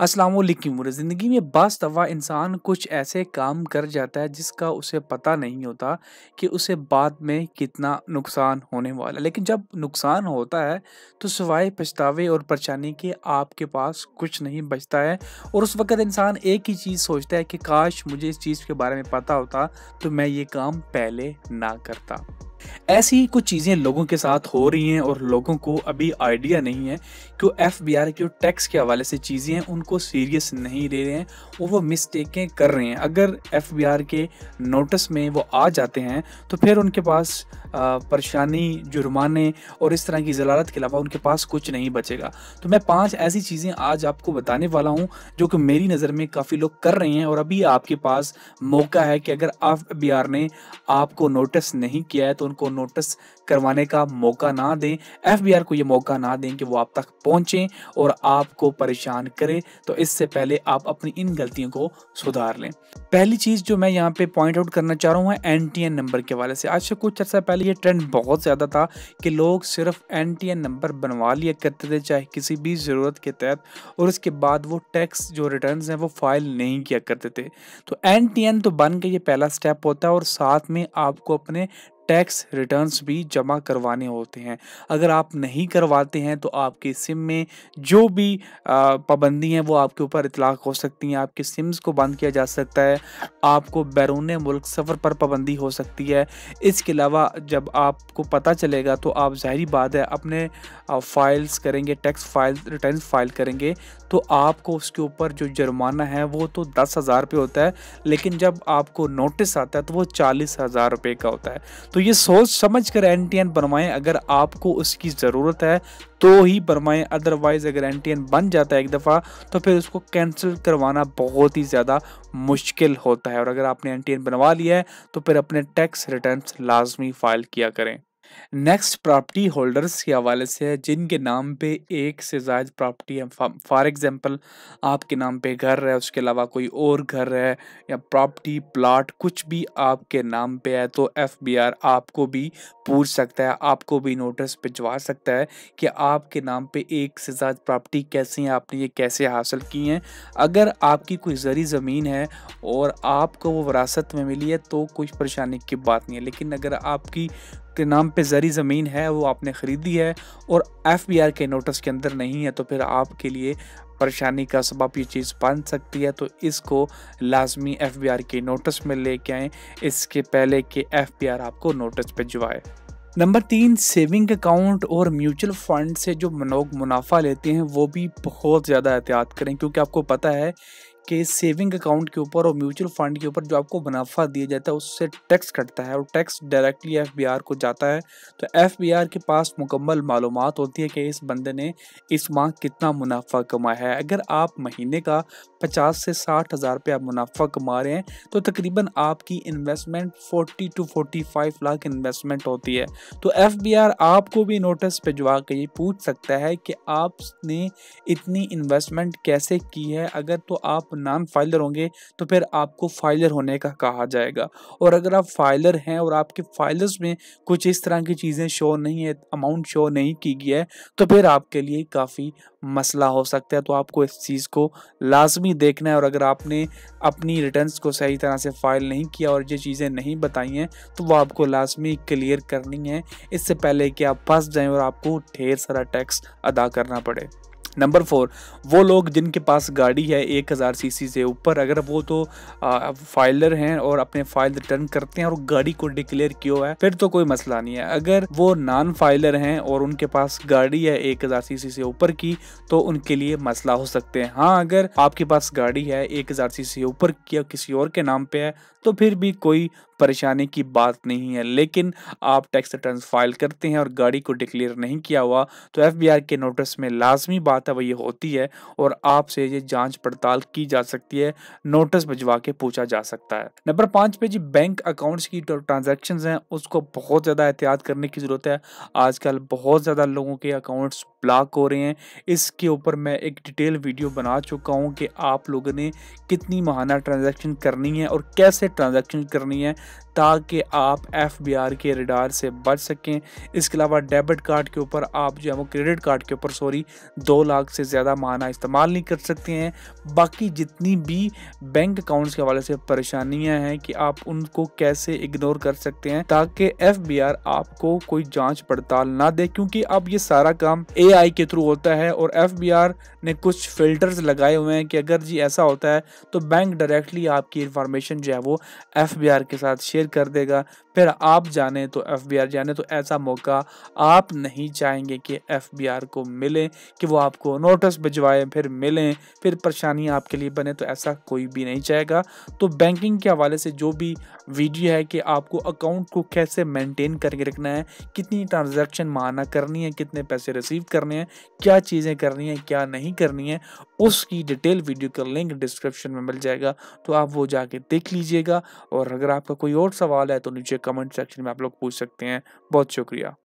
अस्सलाम वालेकुम ज़िंदगी में बस तवा इंसान कुछ ऐसे काम कर जाता है जिसका उसे पता नहीं होता कि उसे बाद में कितना नुकसान होने वाला है लेकिन जब नुकसान होता है तो सिवाय पछतावे और परेशानी के आपके पास कुछ नहीं बचता है और उस वक्त इंसान एक ही चीज़ सोचता है कि काश मुझे इस चीज़ के बारे में पता होता तो मैं ये काम पहले ना करता ऐसी ही कुछ चीज़ें लोगों के साथ हो रही हैं और लोगों को अभी आइडिया नहीं है कि एफ बी आर की टैक्स के हवाले से चीज़ें हैं उनको सीरियस नहीं ले रहे हैं और वो मिस्टेकें कर रहे हैं अगर एफ बी आर के नोटिस में वो आ जाते हैं तो फिर उनके पास परेशानी जुर्माने और इस तरह की जलालत के अलावा उनके पास कुछ नहीं बचेगा तो मैं पाँच ऐसी चीज़ें आज आपको बताने वाला हूँ जो कि मेरी नज़र में काफ़ी लोग कर रहे हैं और अभी आपके पास मौका है कि अगर आप बी ने आपको नोटिस नहीं किया है तो उनको नोटिस करवाने का मौका ना दें आर को ये मौका ना दें कि वो आप तक पहुंचे और आपको परेशान करे तो इससे पहले आप अपनी इन गलतियों को सुधार लें पहली चीज़ जो मैं यहाँ पे पॉइंट आउट करना चाह रहा हूँ एन टी एन नंबर के वाले से आज से कुछ अर्सा पहले ये ट्रेंड बहुत ज़्यादा था कि लोग सिर्फ एन टी एन नंबर बनवा लिया करते थे चाहे किसी भी ज़रूरत के तहत और उसके बाद वो टैक्स जो रिटर्न हैं वो फाइल नहीं किया करते थे तो एन टी एन तो बन के ये पहला स्टेप होता है और साथ में आपको अपने टैक्स रिटर्न्स भी जमा करवाने होते हैं अगर आप नहीं करवाते हैं तो आपके सिम में जो भी पाबंदी हैं वो आपके ऊपर इतलाक हो सकती हैं आपके सिम्स को बंद किया जा सकता है आपको बैरून मुल्क सफ़र पर पाबंदी हो सकती है इसके अलावा जब आपको पता चलेगा तो आप ज़ाहरी बात है अपने फाइल्स करेंगे टैक्स फाइल रिटर्न फाइल करेंगे तो आपको उसके ऊपर जो जुर्माना है वो तो दस हज़ार होता है लेकिन जब आपको नोटिस आता है तो वो चालीस हज़ार रुपये का होता है तो ये सोच समझ कर एन टी एन बनवाएं अगर आपको उसकी ज़रूरत है तो ही बनवाएं अदरवाइज़ अगर एन टी एन बन जाता है एक दफ़ा तो फिर उसको कैंसिल करवाना बहुत ही ज़्यादा मुश्किल होता है और अगर आपने एन टी एन बनवा लिया है तो फिर अपने टैक्स रिटर्न लाजमी फ़ाइल किया करें नेक्स्ट प्रॉपर्टी होल्डर्स के हवाले से है जिनके नाम पे एक से जायद प्रॉपर्टी है फॉर एग्जांपल आपके नाम पे घर है उसके अलावा कोई और घर है या प्रॉपर्टी प्लाट कुछ भी आपके नाम पे है तो एफबीआर आपको भी पूछ सकता है आपको भी नोटिस भिजवा सकता है कि आपके नाम पे एक से जायद प्रॉपर्टी कैसे हैं आपने ये कैसे हासिल की हैं अगर आपकी कोई ज़री ज़मीन है और आपको वो विरासत में मिली है तो कुछ परेशानी की बात नहीं है लेकिन अगर आपकी के नाम पे ज़री ज़मीन है वो आपने ख़रीदी है और एफ के नोटिस के अंदर नहीं है तो फिर आपके लिए परेशानी का सबब ये चीज़ बन सकती है तो इसको लाजमी एफ के नोटिस में लेके आएँ इसके पहले कि एफ आपको नोटिस भिजवाए नंबर तीन सेविंग अकाउंट और म्यूचुअल फंड से जो लोग मुनाफा लेते हैं वो भी बहुत ज़्यादा एहतियात करें क्योंकि आपको पता है के सेविंग अकाउंट के ऊपर और म्यूचुअल फंड के ऊपर जो आपको मुनाफा दिया जाता है उससे टैक्स कटता है और टैक्स डायरेक्टली एफ को जाता है तो एफ के पास मुकम्मल मालूम होती है कि इस बंदे ने इस माह कितना मुनाफा कमाया है अगर आप महीने का पचास से साठ हज़ार रुपया मुनाफा कमा रहे हैं तो तकरीबन आपकी investment forty two forty five lakh investment होती है तो एफ आपको भी नोटिस भिजवा के ये पूछ सकता है कि आपने इतनी इन्वेस्टमेंट कैसे की है अगर तो आप नान फाइलर होंगे तो फिर आपको फाइलर होने का कहा जाएगा और अगर आप फाइलर हैं और आपके फाइलर्स में कुछ इस तरह की चीज़ें शो नहीं है अमाउंट शो नहीं की गई है तो फिर आपके लिए काफ़ी मसला हो सकता है तो आपको इस चीज़ को लाजमी देखना है और अगर आपने अपनी रिटर्न्स को सही तरह से फाइल नहीं किया और ये चीज़ें नहीं बताई हैं तो वो आपको लाजमी क्लियर करनी है इससे पहले कि आप फंस जाएँ और आपको ढेर सारा टैक्स अदा करना पड़े नंबर फोर वो लोग जिनके पास गाड़ी है एक हज़ार सी से ऊपर अगर वो तो आ, फाइलर हैं और अपने फाइल रिटर्न करते हैं और गाड़ी को डिक्लेयर किया हुआ है फिर तो कोई मसला नहीं है अगर वो नॉन फाइलर हैं और उनके पास गाड़ी है एक हज़ार सी से ऊपर की तो उनके लिए मसला हो सकते हैं हाँ अगर आपके पास गाड़ी है एक हज़ार सी से ऊपर की या किसी और के नाम पर है तो फिर भी कोई परेशानी की बात नहीं है लेकिन आप टैक्स रिटर्न फाइल करते हैं और गाड़ी को डिक्लेयर नहीं किया हुआ तो एफ के नोटिस में लाजमी बात ये होती है और आपसे ये जांच पड़ताल की जा सकती है नोटिस भिजवा के पूछा जा सकता है नंबर पांच पे जी बैंक अकाउंट्स की ट्रांजेक्शन है उसको बहुत ज़्यादा एहतियात करने की ज़रूरत है आजकल बहुत ज़्यादा लोगों के अकाउंट्स ब्लॉक हो रहे हैं इसके ऊपर मैं एक डिटेल वीडियो बना चुका हूँ कि आप लोगों ने कितनी महाना ट्रांजेक्शन करनी है और कैसे ट्रांजेक्शन करनी है ताकि आप एफ बी आर के रिडार से बच सकें इसके अलावा डेबिट कार्ड के ऊपर आप जो है वो क्रेडिट कार्ड के ऊपर सॉरी दो लाख से ज़्यादा माना इस्तेमाल नहीं कर सकते हैं बाकी जितनी भी बैंक अकाउंट्स के हवाले से परेशानियां हैं कि आप उनको कैसे इग्नोर कर सकते हैं ताकि एफ बी आर आपको कोई जाँच पड़ताल ना दे क्योंकि अब ये सारा काम ए आई के थ्रू होता है और एफ बी आर ने कुछ फिल्टर्स लगाए हुए हैं कि अगर जी ऐसा होता है तो बैंक डायरेक्टली आपकी इंफॉर्मेशन जो है वो एफ बी आर के साथ शेयर फेल कर देगा फिर आप जाने तो एफ बी आर जाने तो ऐसा मौका आप नहीं चाहेंगे कि एफ बी आर को मिले कि वो आपको नोटिस भिजवाएं फिर मिलें फिर परेशानी आपके लिए बने तो ऐसा कोई भी नहीं चाहेगा तो बैंकिंग के हवाले से जो भी वीडियो है कि आपको अकाउंट को कैसे मेंटेन करके रखना है कितनी ट्रांजैक्शन माना करनी है कितने पैसे रिसीव करने हैं क्या चीज़ें करनी है क्या नहीं करनी है उसकी डिटेल वीडियो का लिंक डिस्क्रिप्शन में मिल जाएगा तो आप वो जाके देख लीजिएगा और अगर आपका कोई और सवाल है तो नीचे कमेंट सेक्शन में आप लोग पूछ सकते हैं बहुत शुक्रिया